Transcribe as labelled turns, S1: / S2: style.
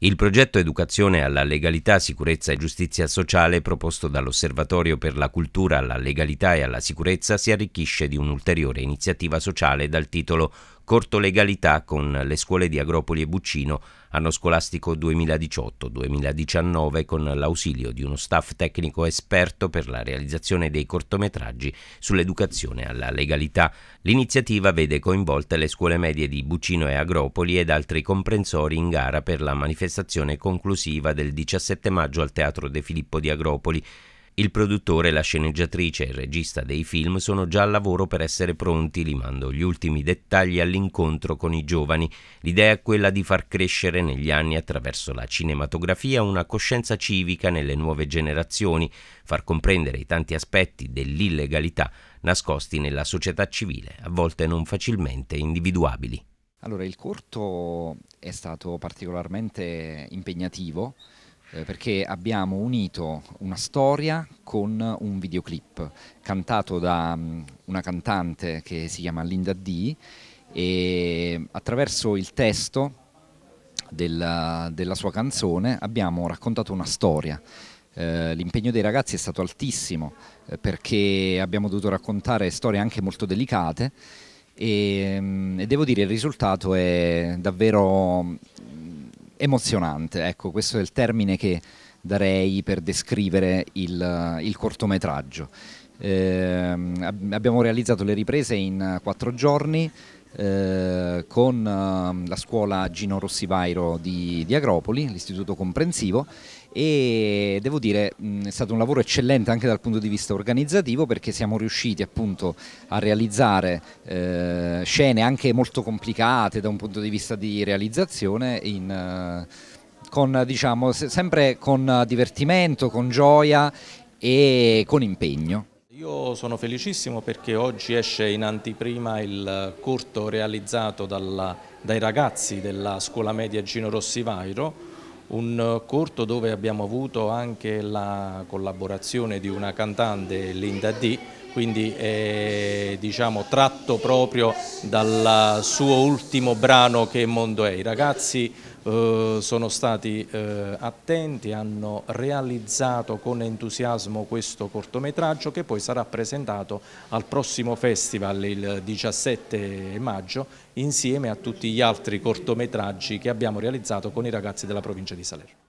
S1: Il progetto Educazione alla legalità, sicurezza e giustizia sociale proposto dall'Osservatorio per la cultura alla legalità e alla sicurezza si arricchisce di un'ulteriore iniziativa sociale dal titolo corto legalità con le scuole di Agropoli e Buccino, anno scolastico 2018-2019 con l'ausilio di uno staff tecnico esperto per la realizzazione dei cortometraggi sull'educazione alla legalità. L'iniziativa vede coinvolte le scuole medie di Buccino e Agropoli ed altri comprensori in gara per la manifestazione conclusiva del 17 maggio al Teatro De Filippo di Agropoli il produttore, la sceneggiatrice e il regista dei film sono già al lavoro per essere pronti, limando gli ultimi dettagli all'incontro con i giovani. L'idea è quella di far crescere negli anni attraverso la cinematografia una coscienza civica nelle nuove generazioni, far comprendere i tanti aspetti dell'illegalità nascosti nella società civile, a volte non facilmente individuabili.
S2: Allora, il corto è stato particolarmente impegnativo eh, perché abbiamo unito una storia con un videoclip cantato da mm, una cantante che si chiama Linda D e attraverso il testo della, della sua canzone abbiamo raccontato una storia. Eh, l'impegno dei ragazzi è stato altissimo eh, perché abbiamo dovuto raccontare storie anche molto delicate e, mm, e devo dire il risultato è davvero emozionante, ecco, questo è il termine che darei per descrivere il, il cortometraggio. Eh, abbiamo realizzato le riprese in quattro giorni, eh, con eh, la scuola Gino Rossivairo di, di Agropoli, l'istituto comprensivo e devo dire mh, è stato un lavoro eccellente anche dal punto di vista organizzativo perché siamo riusciti appunto a realizzare eh, scene anche molto complicate da un punto di vista di realizzazione in, eh, con, diciamo, se sempre con divertimento, con gioia e con impegno. Io sono felicissimo
S3: perché oggi esce in anteprima il corto realizzato dalla, dai ragazzi della scuola media Gino Rossi Vairo, un corto dove abbiamo avuto anche la collaborazione di una cantante Linda D quindi è, eh, diciamo, tratto proprio dal suo ultimo brano che Mondo è. I ragazzi eh, sono stati eh, attenti, hanno realizzato con entusiasmo questo cortometraggio che poi sarà presentato al prossimo festival il 17 maggio insieme a tutti gli altri cortometraggi che abbiamo realizzato con i ragazzi della provincia di Salerno.